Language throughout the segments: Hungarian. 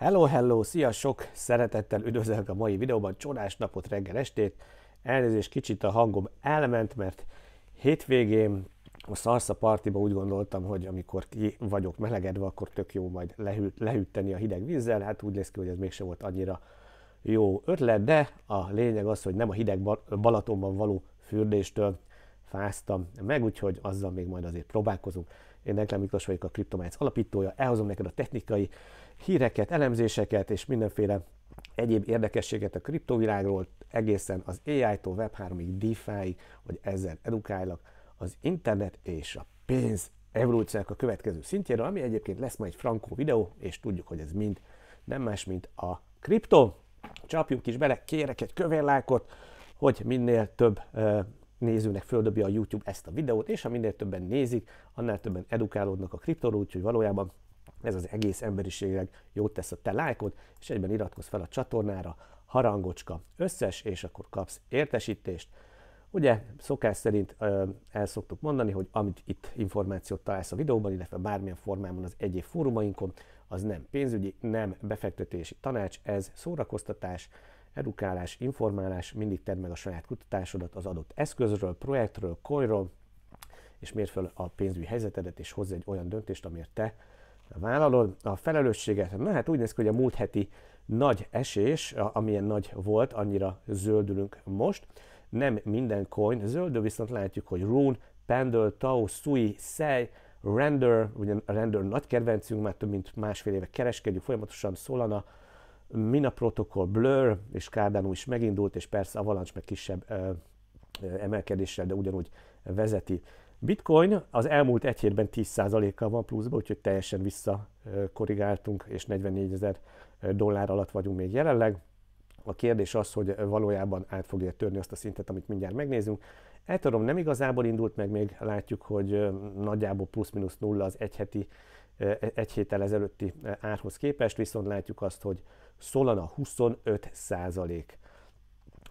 Hello, hello, szia, sok szeretettel üdvözlök a mai videóban, csodás napot, reggel, estét. Elnézést, kicsit a hangom elment, mert hétvégén a Szarsza partiba úgy gondoltam, hogy amikor ki vagyok melegedve, akkor tök jó majd lehűteni a hideg vízzel, hát úgy néz ki, hogy ez mégsem volt annyira jó ötlet, de a lényeg az, hogy nem a hideg Balatonban való fürdéstől fáztam meg, úgyhogy azzal még majd azért próbálkozunk. Én Neklán Miklós vagyok a Kriptomájc alapítója, elhozom neked a technikai híreket, elemzéseket és mindenféle egyéb érdekességet a kriptovilágról, egészen az AI-tól Web3-ig, DeFi-ig, hogy ezzel edukálnak az internet és a pénz evolúciának a következő szintjéről, ami egyébként lesz majd egy frankó videó, és tudjuk, hogy ez mind nem más, mint a kripto. Csapjuk is bele, kérek egy kövérlákot, hogy minél több nézőnek földobja a YouTube ezt a videót, és ha minél többen nézik, annál többen edukálódnak a kriptóról, úgyhogy valójában ez az egész emberiségnek jót tesz a te lájkod, és egyben iratkozz fel a csatornára, harangocska összes, és akkor kapsz értesítést. Ugye szokás szerint ö, el szoktuk mondani, hogy amit itt információt találsz a videóban, illetve bármilyen formában az egyéb fórumainkon, az nem pénzügyi, nem befektetési tanács, ez szórakoztatás, edukálás, informálás, mindig tedd meg a saját kutatásodat az adott eszközről, projektről, coinról, és mérd fel a pénzügyi helyzetedet, és hozz egy olyan döntést, amiért te vállalod a felelősséget. Na hát úgy néz ki, hogy a múlt heti nagy esés, amilyen nagy volt, annyira zöldülünk most. Nem minden coin zöldül, viszont látjuk, hogy Rune, Pendle, Tau, Sui, Sei, Render, ugye Render nagy kedvencünk, már több mint másfél éve kereskedjük folyamatosan, Solana, Mina Protocol, Blur és Cardano is megindult, és persze Avalanche meg kisebb ö, ö, emelkedéssel, de ugyanúgy vezeti. Bitcoin az elmúlt egy hétben 10%-kal van pluszban, úgyhogy teljesen visszakorrigáltunk, és 44 ezer dollár alatt vagyunk még jelenleg. A kérdés az, hogy valójában át fogja törni azt a szintet, amit mindjárt megnézünk. Ethereum nem igazából indult meg, még látjuk, hogy nagyjából plusz-minusz nulla az egy, heti, egy héttel ezelőtti árhoz képest, viszont látjuk azt, hogy Solana 25 százalék,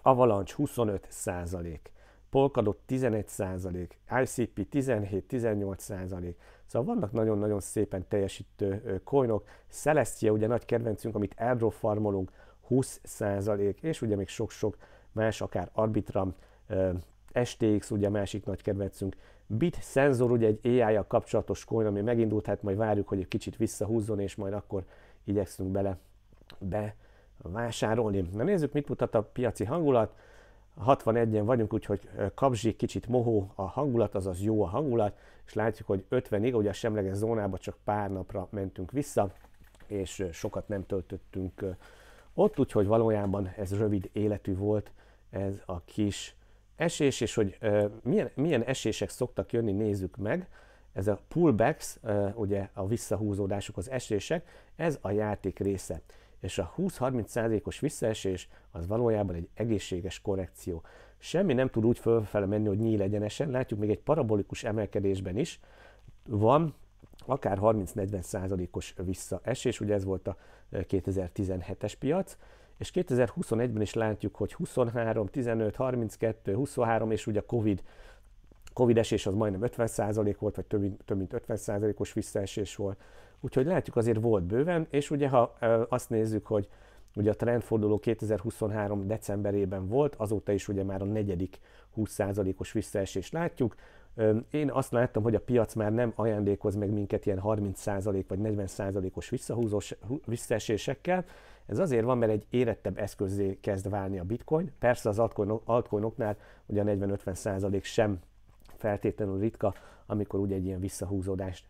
Avalanche 25 százalék, Polkadot 11%, ICP 17-18%, szóval vannak nagyon-nagyon szépen teljesítő coinok, Celestia ugye nagy kedvencünk, amit airdrop farmolunk, 20%, és ugye még sok-sok más, akár Arbitrum, STX ugye másik nagy kedvencünk, Bit Sensor ugye egy ai a kapcsolatos coin, ami megindult, hát majd várjuk, hogy egy kicsit visszahúzzon, és majd akkor igyekszünk bele be vásárolni. Na nézzük, mit mutat a piaci hangulat. 61-en vagyunk, úgyhogy kapzsi, kicsit mohó a hangulat, azaz jó a hangulat, és látjuk, hogy 50-ig, ugye a semleges zónába csak pár napra mentünk vissza, és sokat nem töltöttünk ott, úgyhogy valójában ez rövid életű volt ez a kis esés, és hogy milyen, milyen esések szoktak jönni, nézzük meg. Ez a pullbacks, ugye a visszahúzódások, az esések, ez a játék része és a 20-30%-os visszaesés az valójában egy egészséges korrekció. Semmi nem tud úgy fölfele menni, hogy nyíl egyenesen, látjuk még egy parabolikus emelkedésben is van akár 30-40%-os visszaesés, ugye ez volt a 2017-es eh, piac, és 2021-ben is látjuk, hogy 23, 15, 32, 23, és ugye a Covid, Covid esés az majdnem 50% volt, vagy több, több mint 50%-os visszaesés volt, Úgyhogy látjuk, azért volt bőven, és ugye ha azt nézzük, hogy ugye a trendforduló 2023 decemberében volt, azóta is ugye már a negyedik 20%-os visszaesést látjuk. Én azt láttam, hogy a piac már nem ajándékoz meg minket ilyen 30% vagy 40%-os visszahúzós, visszaesésekkel. Ez azért van, mert egy érettebb eszközé kezd válni a bitcoin. Persze az altcoinoknál ugye a 40-50% sem feltétlenül ritka, amikor ugye egy ilyen visszahúzódást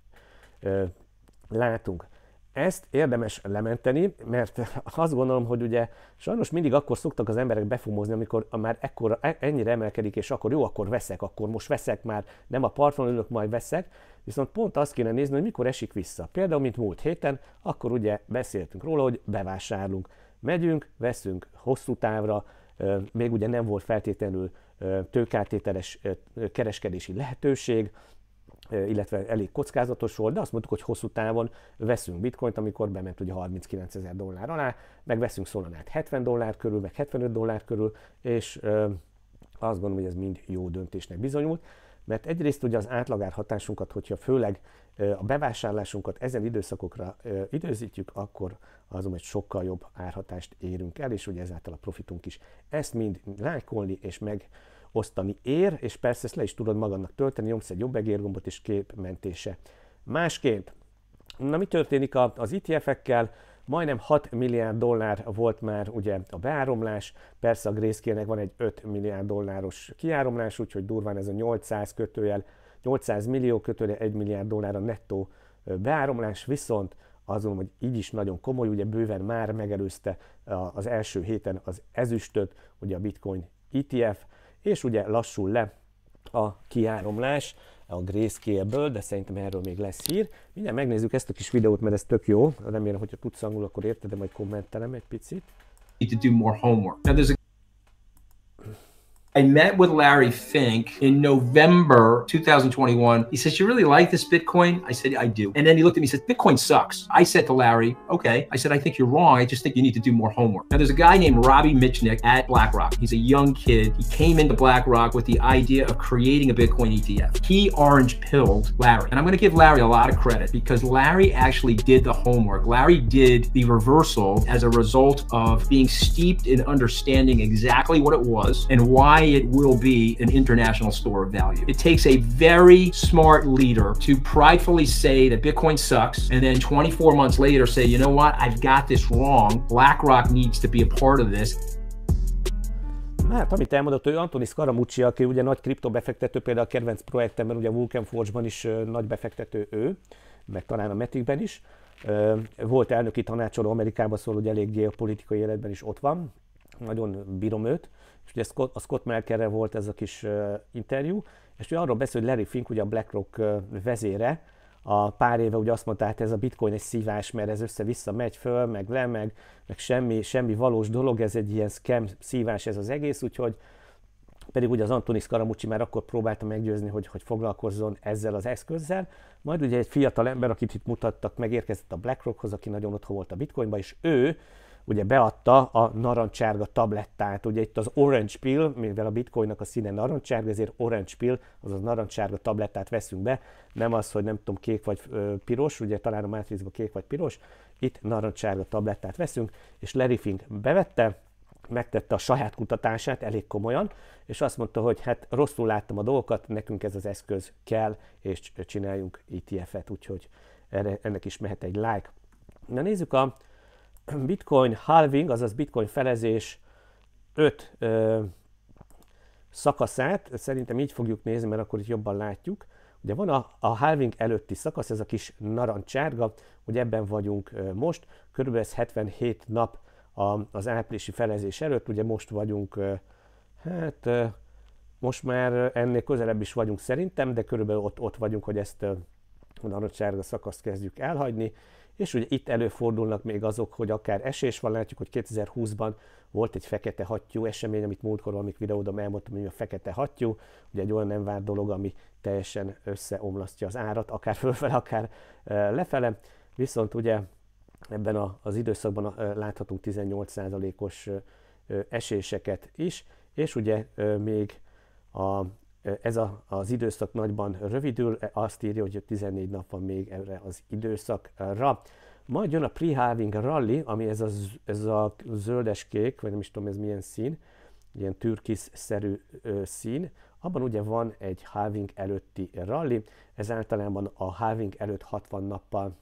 látunk. Ezt érdemes lementeni, mert azt gondolom, hogy ugye sajnos mindig akkor szoktak az emberek befumozni, amikor már ekkora, e, ennyire emelkedik, és akkor jó, akkor veszek, akkor most veszek már, nem a parton ülök, majd veszek, viszont pont azt kéne nézni, hogy mikor esik vissza. Például, mint múlt héten, akkor ugye beszéltünk róla, hogy bevásárlunk. Megyünk, veszünk hosszú távra, még ugye nem volt feltétlenül tőkártételes kereskedési lehetőség, illetve elég kockázatos volt, de azt mondtuk, hogy hosszú távon veszünk bitcoint, amikor bement ugye 39 ezer dollár alá, meg veszünk Solanát 70 dollár körül, meg 75 dollár körül, és azt gondolom, hogy ez mind jó döntésnek bizonyult, mert egyrészt ugye az átlagár hatásunkat, hogyha főleg a bevásárlásunkat ezen időszakokra időzítjük, akkor azon egy sokkal jobb árhatást érünk el, és ugye ezáltal a profitunk is. Ezt mind lájkolni és meg osztani ér, és persze ezt le is tudod magadnak tölteni, nyomsz egy jobb egérgombot és képmentése. Másként, na mi történik az ETF-ekkel? Majdnem 6 milliárd dollár volt már ugye a beáramlás, persze a grayscale van egy 5 milliárd dolláros kiáramlás, úgyhogy durván ez a 800 kötőjel, 800 millió kötőjel 1 milliárd dollár a nettó beáramlás, viszont azon, hogy így is nagyon komoly, ugye bőven már megelőzte az első héten az ezüstöt, ugye a bitcoin ETF, és ugye lassul le a kiáramlás a grayscale-ből, de szerintem erről még lesz hír. Mindjárt megnézzük ezt a kis videót, mert ez tök jó. Remélem, hogyha tudsz angol, akkor érted, de majd kommentelem egy picit. Need to do more homework. Now there's a I met with Larry Fink in November 2021. He says, You really like this Bitcoin? I said, I do. And then he looked at me and said, Bitcoin sucks. I said to Larry, Okay. I said, I think you're wrong. I just think you need to do more homework. Now, there's a guy named Robbie Michnick at BlackRock. He's a young kid. He came into BlackRock with the idea of creating a Bitcoin ETF. He orange pilled Larry. And I'm going to give Larry a lot of credit because Larry actually did the homework. Larry did the reversal as a result of being steeped in understanding exactly what it was and why why it will be an international store of value. It takes a very smart leader to pridefully say that Bitcoin sucks and then 24 months later say, you know what, I've got this wrong. BlackRock needs to be a part of this. Hát, amit elmondott, ő Antoni Scaramucci, aki ugye nagy kriptobefektető, például a kedvenc projektemben, ugye a Vulcan Forge-ban is nagy befektető ő, meg talán a Metikben is. Volt elnöki tanácsoló Amerikában, szóval ugye elég geopolitikai életben is ott van. Nagyon bírom őt és ugye Scott, a Scott Melkerre volt ez a kis uh, interjú, és ugye arról beszél, hogy Larry Fink, ugye a BlackRock uh, vezére, a pár éve ugye azt mondta, hát ez a bitcoin egy szívás, mert ez össze-vissza megy föl, meg le, meg, meg semmi, semmi valós dolog, ez egy ilyen scam szívás ez az egész, úgyhogy pedig ugye az Antonis Karamucsi már akkor próbálta meggyőzni, hogy, hogy foglalkozzon ezzel az eszközzel. Majd ugye egy fiatal ember, akit itt mutattak, megérkezett a BlackRockhoz, aki nagyon otthon volt a bitcoinba, és ő ugye beadta a narancsárga tablettát. Ugye itt az Orange Pill, mivel a bitcoinnak a színe narancsárga, ezért Orange Pill, azaz narancsárga tablettát veszünk be, nem az, hogy nem tudom, kék vagy ö, piros, ugye talán a Matrixban kék vagy piros, itt narancsárga tablettát veszünk, és Larry Fink bevette, megtette a saját kutatását elég komolyan, és azt mondta, hogy hát rosszul láttam a dolgokat, nekünk ez az eszköz kell, és csináljunk ETF-et, úgyhogy erre, ennek is mehet egy like. Na nézzük a Bitcoin halving, azaz Bitcoin felezés 5 ö, szakaszát, szerintem így fogjuk nézni, mert akkor itt jobban látjuk. Ugye van a, a halving előtti szakasz, ez a kis narancsárga, hogy ebben vagyunk most, körülbelül ez 77 nap a, az áprilisi felezés előtt, ugye most vagyunk, hát most már ennél közelebb is vagyunk szerintem, de körülbelül ott, ott vagyunk, hogy ezt a narancsárga szakaszt kezdjük elhagyni. És ugye itt előfordulnak még azok, hogy akár esés van, látjuk, hogy 2020-ban volt egy fekete hattyú esemény, amit múltkor valamik videódom elmondtam, hogy a fekete hattyú, ugye egy olyan nem vár dolog, ami teljesen összeomlasztja az árat, akár fölfele, akár lefele, viszont ugye ebben az időszakban láthatunk 18%-os eséseket is, és ugye még a ez a, az időszak nagyban rövidül, e, azt írja, hogy 14 nap van még erre az időszakra. Majd jön a pre-halving rally, ami ez a, ez a zöldes-kék, vagy nem is tudom ez milyen szín, ilyen türkisz szín, abban ugye van egy halving előtti rally, ez általában a halving előtt 60 nappal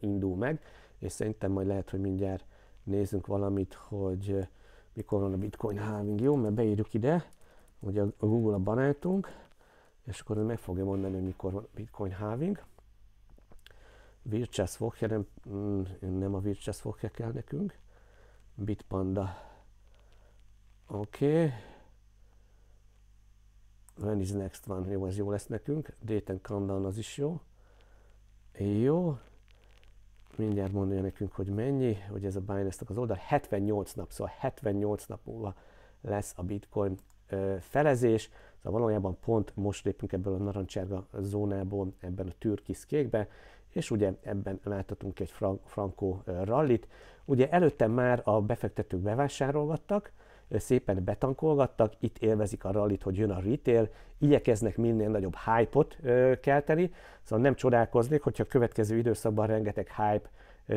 indul meg, és szerintem majd lehet, hogy mindjárt nézzünk valamit, hogy mikor van a bitcoin halving, jó, mert beírjuk ide, ugye a Google a barátunk, és akkor ő meg fogja mondani, hogy mikor van Bitcoin halving. Virchess fogja, nem, mm, nem a Virchess fogja kell nekünk. Bitpanda. Oké. Okay. When is next one? Jó, ez jó lesz nekünk. Date and countdown az is jó. Jó. Mindjárt mondja nekünk, hogy mennyi, hogy ez a Binance-nak az oldal. 78 nap, szóval 78 nap múlva lesz a Bitcoin felezés, szóval valójában pont most lépünk ebből a narancsárga zónából ebben a türkisz kékbe, és ugye ebben láthatunk egy frankó rallit. Ugye előtte már a befektetők bevásárolgattak, szépen betankolgattak, itt élvezik a rallit, hogy jön a retail, igyekeznek minél nagyobb hype-ot kelteni, szóval nem csodálkoznék, hogyha a következő időszakban rengeteg hype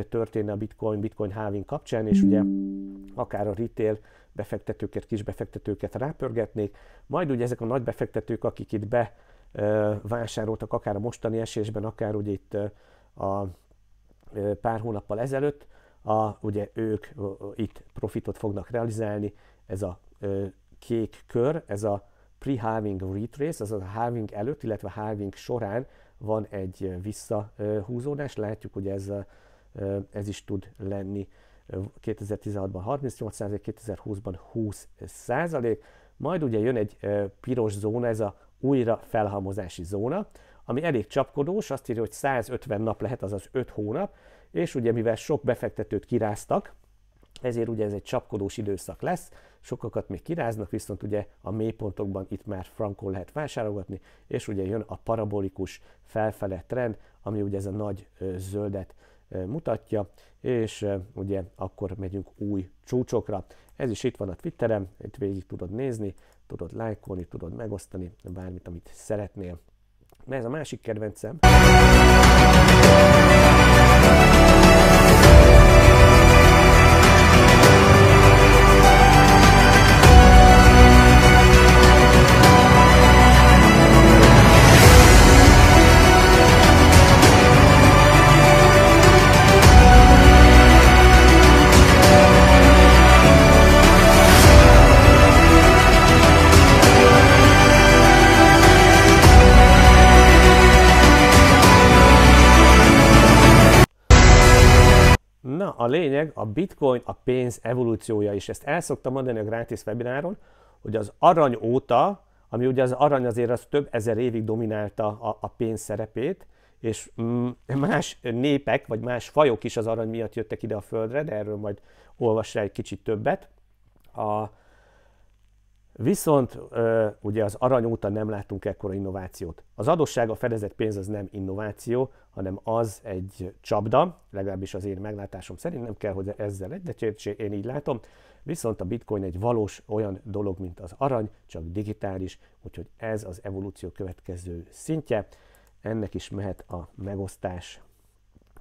történne a bitcoin, bitcoin halving kapcsán, és ugye akár a retail befektetőket, kis befektetőket rápörgetnék, majd ugye ezek a nagy befektetők, akik itt bevásároltak akár a mostani esésben, akár ugye itt a pár hónappal ezelőtt, a, ugye ők itt profitot fognak realizálni, ez a kék kör, ez a pre-halving retrace, azaz a halving előtt, illetve halving során van egy visszahúzódás, látjuk, hogy ez, ez is tud lenni 2016-ban 38 2020-ban 20 százalék, majd ugye jön egy piros zóna, ez a újra felhalmozási zóna, ami elég csapkodós, azt írja, hogy 150 nap lehet, azaz 5 hónap, és ugye mivel sok befektetőt kiráztak, ezért ugye ez egy csapkodós időszak lesz, sokakat még kiráznak, viszont ugye a mélypontokban itt már frankon lehet vásárolgatni, és ugye jön a parabolikus felfele trend, ami ugye ez a nagy zöldet mutatja, és ugye akkor megyünk új csúcsokra. Ez is itt van a Twitterem, itt végig tudod nézni, tudod lájkolni, tudod megosztani, bármit, amit szeretnél. Mert ez a másik kedvencem. lényeg a bitcoin a pénz evolúciója, és ezt el szoktam mondani a gratis webináron, hogy az arany óta, ami ugye az arany azért az több ezer évig dominálta a, a pénz szerepét, és mm, más népek, vagy más fajok is az arany miatt jöttek ide a földre, de erről majd olvass egy kicsit többet. A, Viszont ugye az arany óta nem láttunk ekkora innovációt. Az a fedezett pénz az nem innováció, hanem az egy csapda, legalábbis az én meglátásom szerint nem kell, hogy ezzel egyetértsé, én így látom. Viszont a bitcoin egy valós olyan dolog, mint az arany, csak digitális, úgyhogy ez az evolúció következő szintje. Ennek is mehet a megosztás.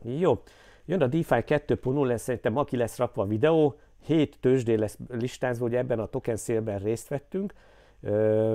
Jó, jön a DeFi 2.0, szerintem aki lesz rakva a videó, hét tőzsdé lesz listázva, hogy ebben a token szélben részt vettünk,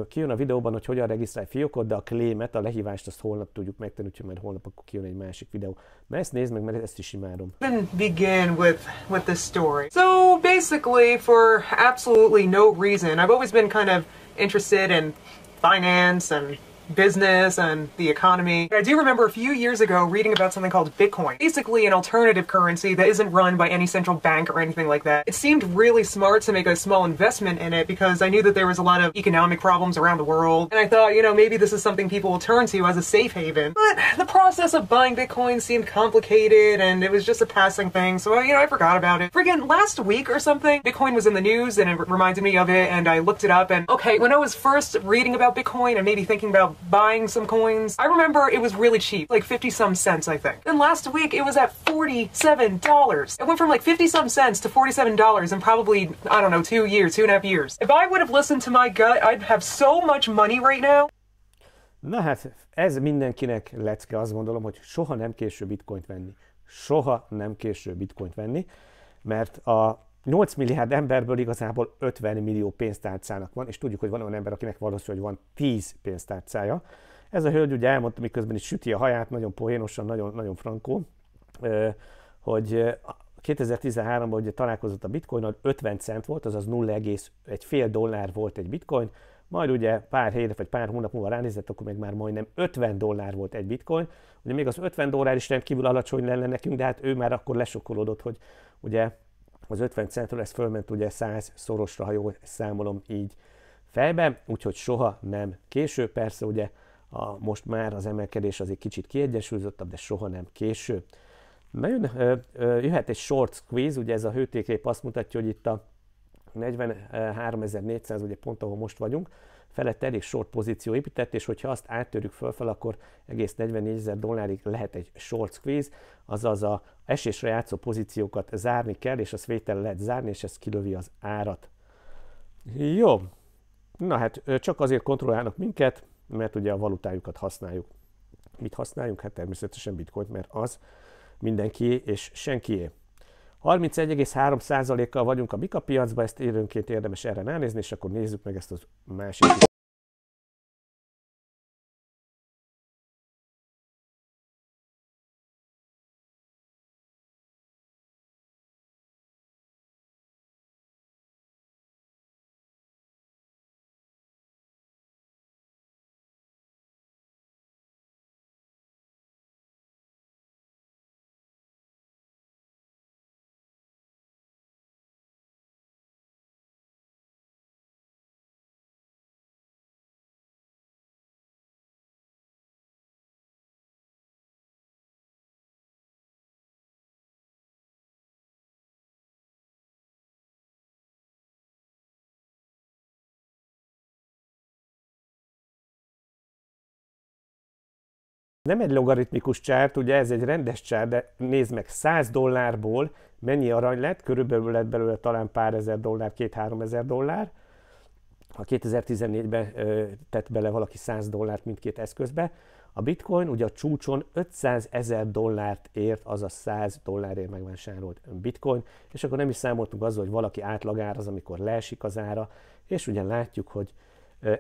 Kijön a videóban, hogy hogyan regisztrálj fiókot, de a klémet, a lehívást azt holnap tudjuk megtenni, úgyhogy majd holnap akkor kijön egy másik videó. Mert ezt nézd meg, mert ezt is imádom. begin with, with this story. So basically for absolutely no reason, I've always been kind of interested in finance and business and the economy. I do remember a few years ago reading about something called Bitcoin, basically an alternative currency that isn't run by any central bank or anything like that. It seemed really smart to make a small investment in it because I knew that there was a lot of economic problems around the world, and I thought, you know, maybe this is something people will turn to as a safe haven. But the process of buying Bitcoin seemed complicated and it was just a passing thing, so you know, I forgot about it. Friggin' last week or something, Bitcoin was in the news and it reminded me of it and I looked it up and okay, when I was first reading about Bitcoin and maybe thinking about buying some coins. I remember it was really cheap, like 50 some cents, I think. Then last week it was at $47. It went from like 50 some cents to $47 in probably, I don't know, two years, two and a half years. If I would have listened to my gut, I'd have so much money right now. Na hát, ez mindenkinek lecke, azt gondolom, hogy soha nem késő bitcoint venni. Soha nem késő bitcoint venni, mert a 8 milliárd emberből igazából 50 millió pénztárcának van, és tudjuk, hogy van olyan ember, akinek hogy van 10 pénztárcája. Ez a hölgy ugye elmondta, miközben is süti a haját, nagyon poénosan, nagyon, nagyon frankó, hogy 2013-ban ugye találkozott a bitcoin, 50 cent volt, azaz 0,1 dollár volt egy bitcoin, majd ugye pár hét vagy pár hónap múlva ránézett, akkor még már majdnem 50 dollár volt egy bitcoin. Ugye még az 50 dollár is rendkívül alacsony lenne nekünk, de hát ő már akkor lesokkolódott, hogy ugye az 50 centről ez fölment ugye 100 szorosra, ha jól számolom így fejben, úgyhogy soha nem késő. Persze ugye a, most már az emelkedés azért kicsit kiegyensúlyozottabb, de soha nem késő. Na jön, ö, ö, jöhet egy short squeeze, ugye ez a hőtékép azt mutatja, hogy itt a 43.400, ugye pont ahol most vagyunk, felett elég short pozíció épített, és hogyha azt áttörjük fölfel, akkor egész 44 ezer dollárig lehet egy short squeeze, azaz a esésre játszó pozíciókat zárni kell, és azt vétel lehet zárni, és ez kilövi az árat. Jó, na hát csak azért kontrollálnak minket, mert ugye a valutájukat használjuk. Mit használjunk? Hát természetesen bitcoin, mert az mindenki és senkié. 31,3%-kal vagyunk a Mika piacban, ezt időnként érdemes erre elnézni, és akkor nézzük meg ezt az másik nem egy logaritmikus csárt, ugye ez egy rendes csár, de nézd meg, 100 dollárból mennyi arany lett, körülbelül lett belőle talán pár ezer dollár, két-három ezer dollár, ha 2014-ben tett bele valaki 100 dollárt mindkét eszközbe, a bitcoin ugye a csúcson 500 ezer dollárt ért, azaz 100 dollárért megvásárolt bitcoin, és akkor nem is számoltunk azzal, hogy valaki átlagár az, amikor leesik az ára, és ugye látjuk, hogy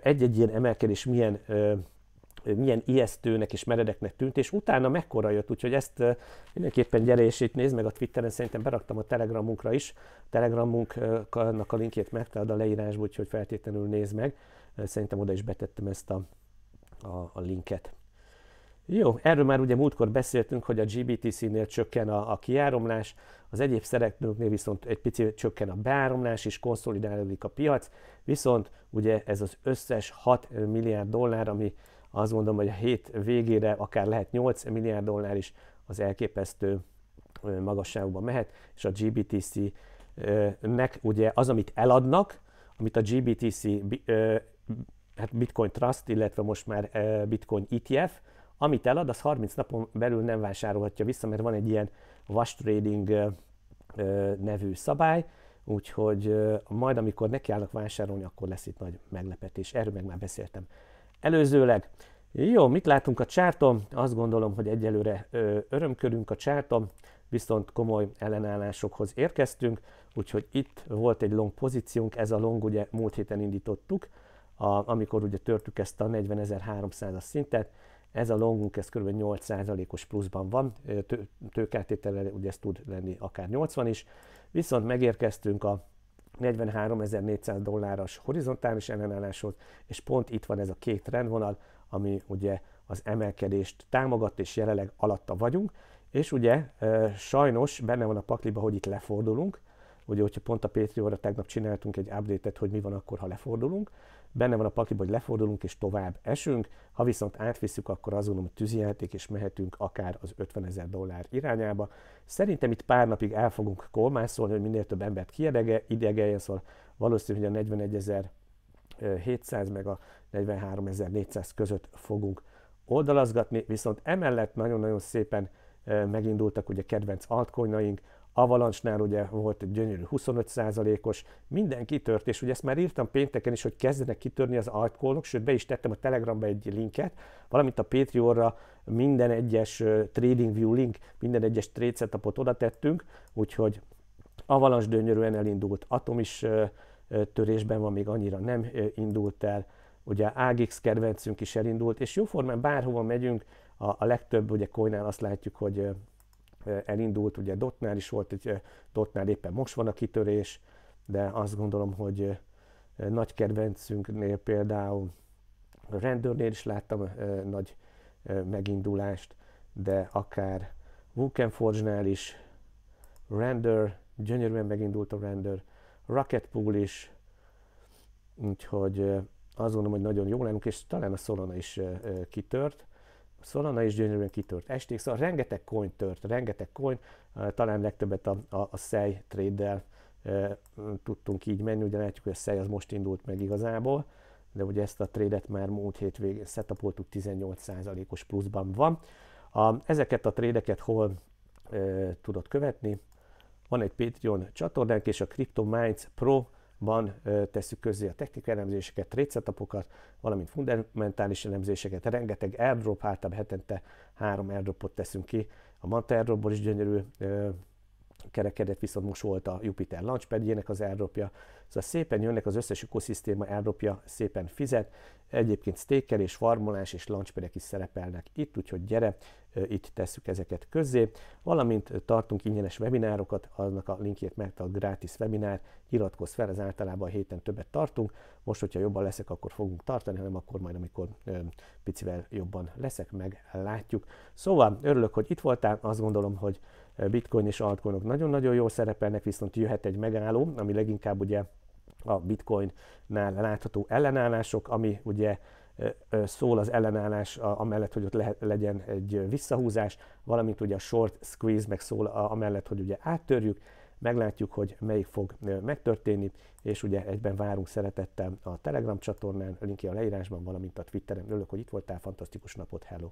egy-egy ilyen emelkedés milyen milyen ijesztőnek és meredeknek tűnt, és utána mekkora jött, úgyhogy ezt mindenképpen gyere és itt nézd meg a Twitteren, szerintem beraktam a Telegramunkra is, a Telegramunknak a linkjét megtalad a leírásból, úgyhogy feltétlenül nézd meg, szerintem oda is betettem ezt a, a, a linket. Jó, erről már ugye múltkor beszéltünk, hogy a GBTC-nél csökken a, a kiáramlás, az egyéb szereplőknél viszont egy picit csökken a beáramlás, és konszolidálódik a piac, viszont ugye ez az összes 6 milliárd dollár, ami azt mondom hogy a hét végére akár lehet 8 milliárd dollár is az elképesztő magasságba mehet, és a GBTC-nek ugye az, amit eladnak, amit a GBTC, hát Bitcoin Trust, illetve most már Bitcoin ETF, amit elad, az 30 napon belül nem vásárolhatja vissza, mert van egy ilyen wash trading nevű szabály, úgyhogy majd amikor nekiállnak vásárolni, akkor lesz itt nagy meglepetés. Erről meg már beszéltem előzőleg. Jó, mit látunk a csártom? Azt gondolom, hogy egyelőre ö, a csártom, viszont komoly ellenállásokhoz érkeztünk, úgyhogy itt volt egy long pozíciónk, ez a long ugye múlt héten indítottuk, a, amikor ugye törtük ezt a 40.300-as szintet, ez a longunk, ez kb. 8%-os pluszban van, tőkátétele ugye ez tud lenni akár 80 is, viszont megérkeztünk a 43.400 dolláros horizontális ellenálláshoz, és pont itt van ez a két trendvonal, ami ugye az emelkedést támogat, és jelenleg alatta vagyunk, és ugye sajnos benne van a pakliba, hogy itt lefordulunk, ugye, hogyha pont a Patreonra tegnap csináltunk egy update-et, hogy mi van akkor, ha lefordulunk, benne van a pakliba, hogy lefordulunk és tovább esünk, ha viszont átviszük, akkor azt gondolom, hogy tűzijáték és mehetünk akár az 50 ezer dollár irányába. Szerintem itt pár napig el fogunk kolmászolni, hogy minél több embert kiedege, idegeljen, szóval valószínűleg a 41 ezer 700 meg a 43.400 között fogunk oldalazgatni, viszont emellett nagyon-nagyon szépen megindultak ugye kedvenc altcoinaink, Avalanche-nál ugye volt egy gyönyörű 25%-os, minden kitört, és ugye ezt már írtam pénteken is, hogy kezdenek kitörni az altcoinok, sőt be is tettem a Telegramba egy linket, valamint a Patreonra minden egyes trading view link, minden egyes trade setupot oda tettünk, úgyhogy Avalanche gyönyörűen elindult, Atom is törésben van, még annyira nem indult el. Ugye AGX kedvencünk is elindult, és jóformán bárhova megyünk, a, a legtöbb ugye coinál azt látjuk, hogy elindult, ugye Dotnál is volt, hogy Dotnál éppen most van a kitörés, de azt gondolom, hogy nagy kedvencünknél például a rendőrnél is láttam nagy megindulást, de akár Vulcanforge-nál is, Render, gyönyörűen megindult a Render, Pool is, úgyhogy azt gondolom, hogy nagyon jó lennünk, és talán a Solana is kitört. A Solana is gyönyörűen kitört esték, szóval rengeteg coin tört, rengeteg coin, talán legtöbbet a, a, a SEI trade-del tudtunk így menni, ugye látjuk, hogy a SEI az most indult meg igazából, de ugye ezt a trédet már múlt végén setupoltuk, 18%-os pluszban van. A, ezeket a trédeket hol e, tudod követni? Van egy Patreon csatornánk, és a Crypto Minds Pro-ban tesszük közzé a technikai elemzéseket, trécetapokat, valamint fundamentális elemzéseket, rengeteg airdrop, általában hetente három airdropot teszünk ki. A Manta airdropból is gyönyörű kerekedett viszont most volt a Jupiter launchpadjének az airdropja, szóval szépen jönnek az összes ökoszisztéma airdropja, szépen fizet, egyébként stékelés, farmolás és launchpadek is szerepelnek itt, úgyhogy gyere, itt tesszük ezeket közzé, valamint tartunk ingyenes webinárokat, annak a linkjét meg a gratis webinár, iratkozz fel, ez általában a héten többet tartunk, most, hogyha jobban leszek, akkor fogunk tartani, hanem akkor majd, amikor picivel jobban leszek, meg látjuk. Szóval örülök, hogy itt voltál, azt gondolom, hogy bitcoin és altcoinok nagyon-nagyon jól szerepelnek, viszont jöhet egy megálló, ami leginkább ugye a bitcoinnál látható ellenállások, ami ugye szól az ellenállás amellett, hogy ott le, legyen egy visszahúzás, valamint ugye a short squeeze meg szól amellett, hogy ugye áttörjük, meglátjuk, hogy melyik fog megtörténni, és ugye egyben várunk szeretettel a Telegram csatornán, linki a leírásban, valamint a Twitteren. Örülök, hogy itt voltál, fantasztikus napot, hello!